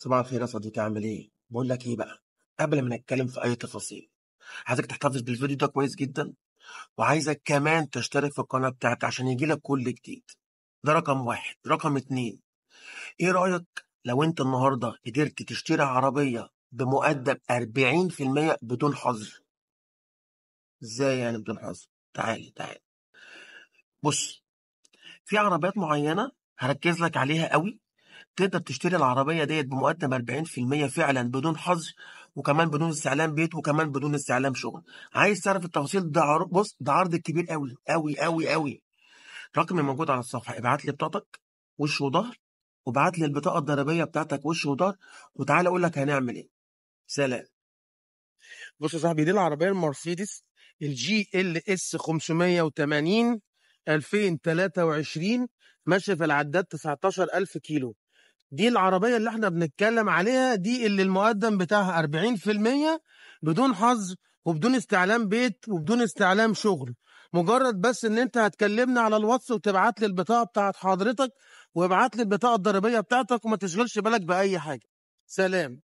صباح الخير يا صديقي عامل ايه؟ بقول لك ايه بقى؟ قبل ما نتكلم في اي تفاصيل عايزك تحتفظ بالفيديو ده كويس جدا وعايزك كمان تشترك في القناة بتاعتي عشان يجي لك كل جديد ده رقم واحد رقم اتنين ايه رأيك لو انت النهاردة قدرت تشتري عربية بمقدم 40% بدون حظر ازاي يعني بدون حظر تعالى تعالى بص في عربيات معينة هركز لك عليها قوي تقدر تشتري العربية ديت بمقدم 40% فعلا بدون حظر وكمان بدون استعلام بيت وكمان بدون استعلام شغل عايز تعرف التفاصيل ده عرض بص ده عرض كبير قوي قوي قوي قوي رقمي موجود على الصفحة ابعت لي بطاقتك وش وظهر وابعت لي البطاقة الضريبية بتاعتك وش وظهر وتعالى اقول لك هنعمل ايه سلام بص يا صاحبي دي العربية المرسيدس الجي ال اس 580 2023 ماشية في العداد 19000 كيلو دي العربية اللي احنا بنتكلم عليها دي اللي المقدم بتاعها 40% بدون حظر وبدون استعلام بيت وبدون استعلام شغل مجرد بس ان انت هتكلمني على الواتس وتبعت لي البطاقه بتاعت حضرتك وابعت لي البطاقه الضريبيه بتاعتك وما تشغلش بالك باي حاجه سلام